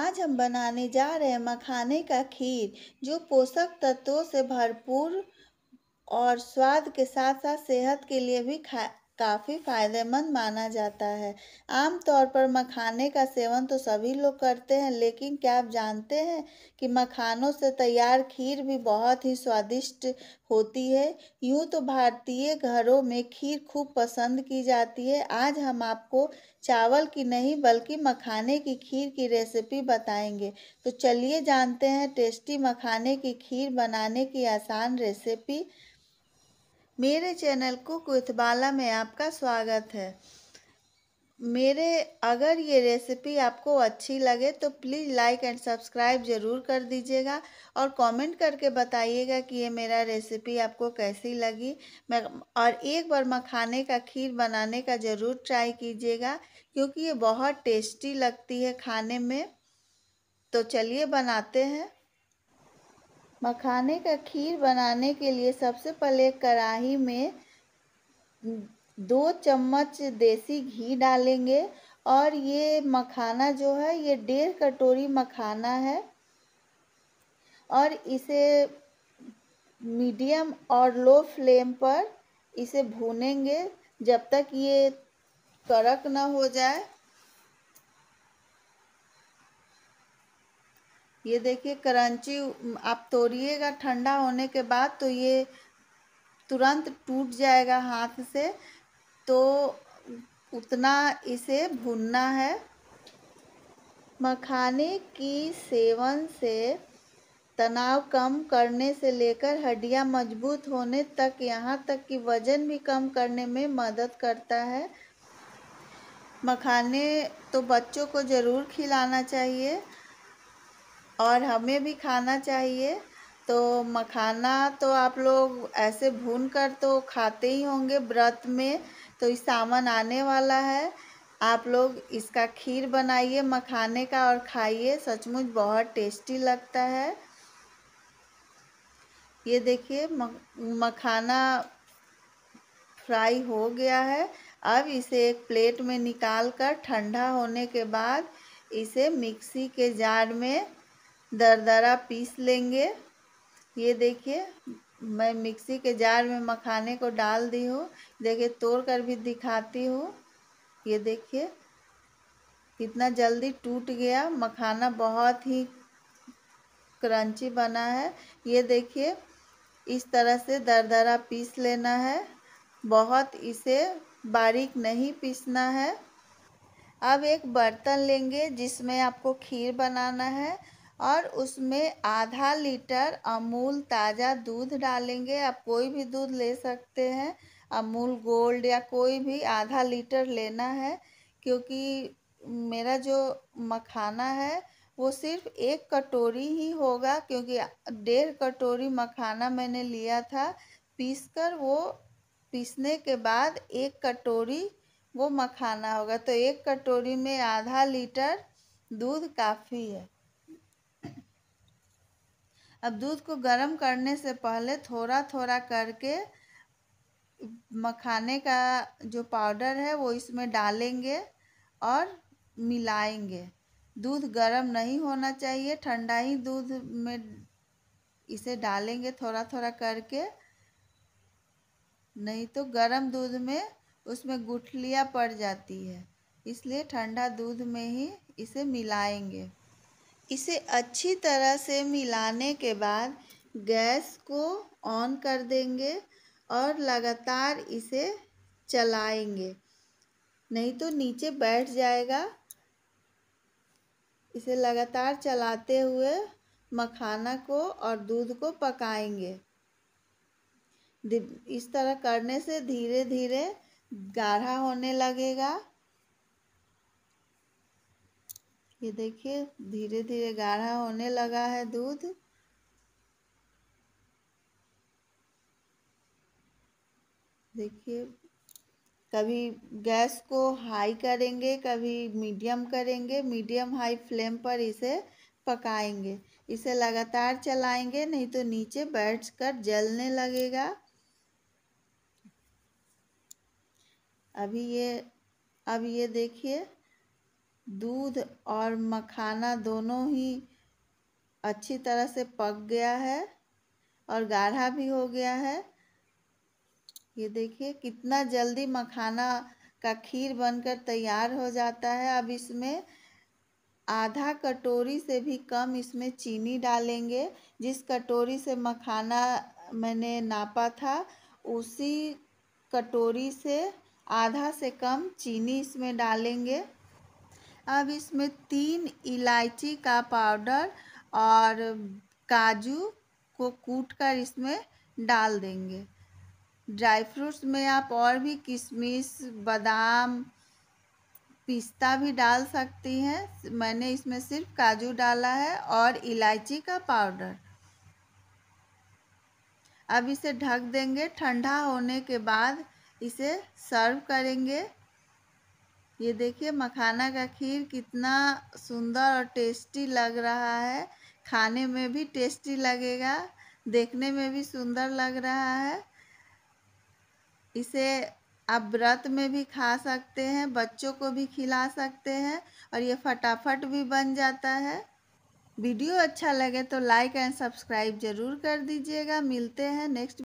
आज हम बनाने जा रहे हैं मखाने का खीर जो पोषक तत्वों से भरपूर और स्वाद के साथ साथ सेहत के लिए भी खा काफ़ी फ़ायदेमंद माना जाता है आमतौर पर मखाने का सेवन तो सभी लोग करते हैं लेकिन क्या आप जानते हैं कि मखानों से तैयार खीर भी बहुत ही स्वादिष्ट होती है यूं तो भारतीय घरों में खीर खूब पसंद की जाती है आज हम आपको चावल की नहीं बल्कि मखाने की खीर की रेसिपी बताएंगे तो चलिए जानते हैं टेस्टी मखाने की खीर बनाने की आसान रेसिपी मेरे चैनल कुक विथ बाला में आपका स्वागत है मेरे अगर ये रेसिपी आपको अच्छी लगे तो प्लीज़ लाइक एंड सब्सक्राइब ज़रूर कर दीजिएगा और कमेंट करके बताइएगा कि ये मेरा रेसिपी आपको कैसी लगी मैं और एक बार मखाने का खीर बनाने का ज़रूर ट्राई कीजिएगा क्योंकि ये बहुत टेस्टी लगती है खाने में तो चलिए बनाते हैं मखाने का खीर बनाने के लिए सबसे पहले कढ़ाही में दो चम्मच देसी घी डालेंगे और ये मखाना जो है ये डेढ़ कटोरी मखाना है और इसे मीडियम और लो फ्लेम पर इसे भूनेंगे जब तक ये कड़क ना हो जाए ये देखिए करंची आप तोड़िएगा ठंडा होने के बाद तो ये तुरंत टूट जाएगा हाथ से तो उतना इसे भूनना है मखाने की सेवन से तनाव कम करने से लेकर हड्डियां मजबूत होने तक यहाँ तक कि वज़न भी कम करने में मदद करता है मखाने तो बच्चों को ज़रूर खिलाना चाहिए और हमें भी खाना चाहिए तो मखाना तो आप लोग ऐसे भून कर तो खाते ही होंगे व्रत में तो इस सामान आने वाला है आप लोग इसका खीर बनाइए मखाने का और खाइए सचमुच बहुत टेस्टी लगता है ये देखिए मखाना फ्राई हो गया है अब इसे एक प्लेट में निकाल कर ठंडा होने के बाद इसे मिक्सी के जार में दरदरा पीस लेंगे ये देखिए मैं मिक्सी के जार में मखाने को डाल दी हूँ देखिए तोड़ कर भी दिखाती हूँ ये देखिए कितना जल्दी टूट गया मखाना बहुत ही क्रंची बना है ये देखिए इस तरह से दरदरा पीस लेना है बहुत इसे बारीक नहीं पीसना है अब एक बर्तन लेंगे जिसमें आपको खीर बनाना है और उसमें आधा लीटर अमूल ताज़ा दूध डालेंगे आप कोई भी दूध ले सकते हैं अमूल गोल्ड या कोई भी आधा लीटर लेना है क्योंकि मेरा जो मखाना है वो सिर्फ एक कटोरी ही होगा क्योंकि डेढ़ कटोरी मखाना मैंने लिया था पीस कर वो पीसने के बाद एक कटोरी वो मखाना होगा तो एक कटोरी में आधा लीटर दूध काफ़ी है अब दूध को गर्म करने से पहले थोड़ा थोड़ा करके मखाने का जो पाउडर है वो इसमें डालेंगे और मिलाएंगे दूध गर्म नहीं होना चाहिए ठंडा ही दूध में इसे डालेंगे थोड़ा थोड़ा करके नहीं तो गर्म दूध में उसमें गुठलियाँ पड़ जाती है इसलिए ठंडा दूध में ही इसे मिलाएंगे इसे अच्छी तरह से मिलाने के बाद गैस को ऑन कर देंगे और लगातार इसे चलाएंगे नहीं तो नीचे बैठ जाएगा इसे लगातार चलाते हुए मखाना को और दूध को पकाएंगे इस तरह करने से धीरे धीरे गाढ़ा होने लगेगा ये देखिए धीरे धीरे गाढ़ा होने लगा है दूध देखिए कभी गैस को हाई करेंगे कभी मीडियम करेंगे मीडियम हाई फ्लेम पर इसे पकाएंगे इसे लगातार चलाएंगे नहीं तो नीचे बैठ कर जलने लगेगा अभी ये अब ये देखिए दूध और मखाना दोनों ही अच्छी तरह से पक गया है और गाढ़ा भी हो गया है ये देखिए कितना जल्दी मखाना का खीर बनकर तैयार हो जाता है अब इसमें आधा कटोरी से भी कम इसमें चीनी डालेंगे जिस कटोरी से मखाना मैंने नापा था उसी कटोरी से आधा से कम चीनी इसमें डालेंगे अब इसमें तीन इलायची का पाउडर और काजू को कूट कर इसमें डाल देंगे ड्राई फ्रूट्स में आप और भी किशमिश बादाम पिस्ता भी डाल सकती हैं मैंने इसमें सिर्फ काजू डाला है और इलायची का पाउडर अब इसे ढक देंगे ठंडा होने के बाद इसे सर्व करेंगे ये देखिए मखाना का खीर कितना सुंदर और टेस्टी लग रहा है खाने में भी टेस्टी लगेगा देखने में भी सुंदर लग रहा है इसे आप व्रत में भी खा सकते हैं बच्चों को भी खिला सकते हैं और ये फटाफट भी बन जाता है वीडियो अच्छा लगे तो लाइक एंड सब्सक्राइब ज़रूर कर दीजिएगा मिलते हैं नेक्स्ट